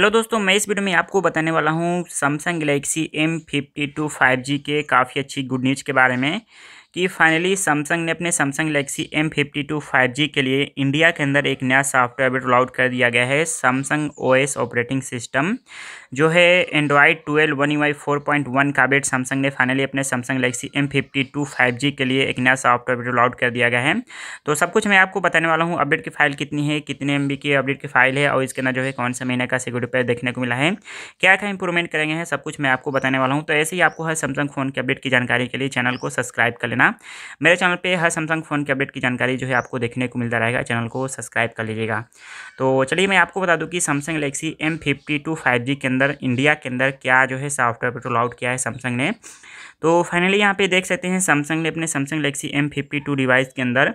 hello दोस्तों मैं इस वीडियो में आपको बताने वाला हूँ Samsung Galaxy M fifty two five G के काफ़ी अच्छी गुड न्यूज़ के बारे में कि फाइनली सैमसंग ने अपने Samsung Galaxy M fifty two five G के लिए इंडिया के अंदर एक नया सॉफ्टवेयर रोल आउट कर दिया गया है सैमसंग ओएस ऑपरेटिंग सिस्टम जो है Android twelve one Y four point one का बेट सैमसंग ने फाइनली अपने Samsung Galaxy M fifty two five G के लिए एक नया सॉफ्टवेयर रोल आउट कर दिया गया है तो सब कुछ मैं आपको बताने वाला हूँ अपडेट की फाइल कितनी है कितने एम की अपडेट की फाइल है और इसके अंदर जो है कौन सा महीने का सिक्योरिटी पेयर देखने को मिला है क्या क्या इंप्रूवमेंट करेंगे सब कुछ मैं आपको बताने वाला हूँ तो ऐसे ही आपको हर सैमसंग फ़ोन के अपडेट की जानकारी के लिए चैनल को सब्सक्राइब कर लेना करना मेरे चैनल पे हर सैमसंग फ़ोन के अपडेट की जानकारी जो है आपको देखने को मिलता रहेगा चैनल को सब्सक्राइब कर लीजिएगा तो चलिए मैं आपको बता दूँ कि Samsung Galaxy M fifty two five G के अंदर इंडिया के अंदर क्या जो है सॉफ्टवेयर पेट्रोल आउट किया है सैमसंग ने तो फाइनली यहाँ पे देख सकते हैं सैमसंग ने अपने Samsung Galaxy M fifty two device के अंदर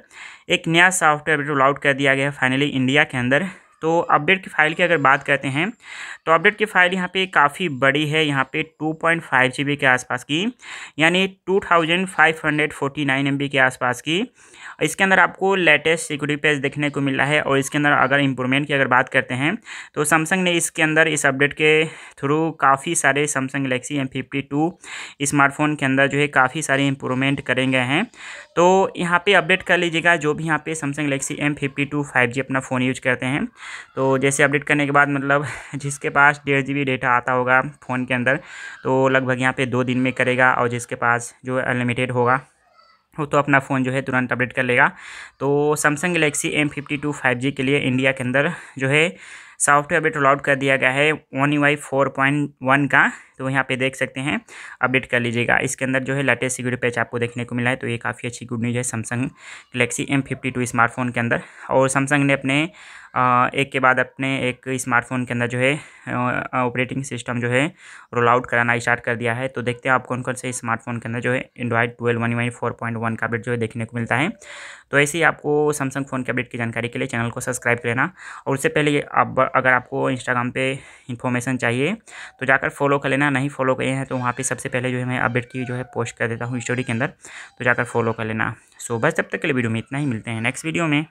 एक नया सॉफ्टवेयर पेट्रोल आउट कर दिया गया है फाइनली इंडिया के अंदर तो अपडेट की फ़ाइल की अगर बात करते हैं तो अपडेट की फ़ाइल यहाँ पे काफ़ी बड़ी है यहाँ पे 2.5 पॉइंट के आसपास की यानी 2549 थाउजेंड के आसपास की इसके अंदर आपको लेटेस्ट सिक्योरिटी पेज देखने को मिला है और इसके अंदर अगर इम्प्रूवमेंट की अगर बात करते हैं तो सैमसंग ने इसके अंदर इस अपडेट के थ्रू काफ़ी सारे सैमसंग गलेक्सी एम स्मार्टफोन के अंदर जो है काफ़ी सारे इंप्रूवमेंट करेंगे हैं तो यहाँ पर अपडेट कर लीजिएगा जो भी यहाँ पर सैमसंग गलेक्सी एम फिफ्टी अपना फ़ोन यूज करते हैं तो जैसे अपडेट करने के बाद मतलब जिसके पास डेढ़ जी डेटा आता होगा फ़ोन के अंदर तो लगभग यहाँ पे दो दिन में करेगा और जिसके पास जो अनलिमिटेड होगा वो तो अपना फ़ोन जो है तुरंत अपडेट कर लेगा तो Samsung Galaxy M fifty two five G के लिए इंडिया के अंदर जो है सॉफ्टवेयर अपडेट रोल आउट कर दिया गया है one U I four point one का तो यहाँ पे देख सकते हैं अपडेट कर लीजिएगा इसके अंदर जो है लेटेस्ट सिक्योरिटी पैच आपको देखने को मिला है तो ये काफ़ी अच्छी गुड न्यूज़ है Samsung Galaxy M fifty two smartphone के अंदर और सैमसंग ने अपने एक के बाद अपने एक स्मार्टफ़ोन के अंदर जो है ऑपरेटिंग सिस्टम जो है रोल आउट कराना स्टार्ट कर दिया है तो देखते हैं आप कौन कौन से स्मार्टफोन के अंदर जो है Android twelve one one four point one का अपडेट जो है देखने को मिलता है तो ऐसे ही आपको सैमसंग फ़ोन के अपडेट की जानकारी के लिए चैनल को सब्सक्राइब कर लेना और उससे पहले आप अगर आपको इंस्टाग्राम पर इन्फॉर्मेशन चाहिए तो जाकर फॉलो कर लेना नहीं फॉलो किए हैं तो वहाँ पर सबसे पहले जो है मैं अपडेट की जो है पोस्ट कर देता हूँ स्टोरी के अंदर तो जाकर फॉलो कर लेना सो बस तब तक के लिए वीडियो में इतना ही मिलते हैं नेक्स्ट वीडियो में